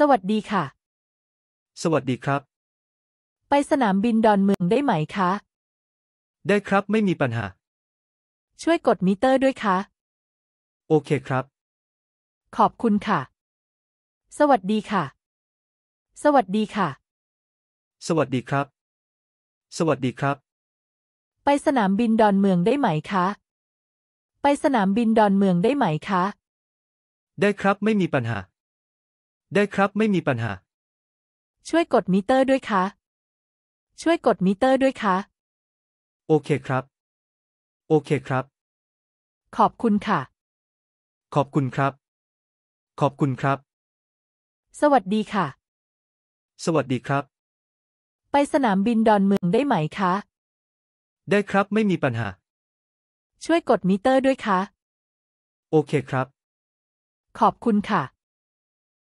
สวัสดีค่ะ สวัสดีครับ ไปสนามบินดอนเมืองได้ไหมคะ ได้ครับไม่มีปัญหา ช่วยกดมิเตอร์ด้วยคะ โอเคครับ ขอบคุณค่ะ สวัสดีค่ะ สวัสดีค่ะ สวัสดีครับ สวัสดีครับ ไปสนามบินดอนเมืองได้ไหมคะ ไปสนามบินดอนเมืองได้ไหมคะ ได้ครับไม่มีปัญหาได้ครับไม่มีปัญหา ช่วยกดมิเตอร์ด้วยคะช่วยกดมิเตอร์ด้วยคะโอเคครับ โอเคครับ ขอบคุณค่ะ ขอบคุณครับ ขอบคุณครับ สวัสดีค่ะ สวัสดีครับ ไปสนามบินดอนเมืองได้ไหมคะ ได้ครับ ไม่มีปัญหา ช่วยกดมิเตอร์ด้วยคะโอเคครับ ขอบคุณค่ะ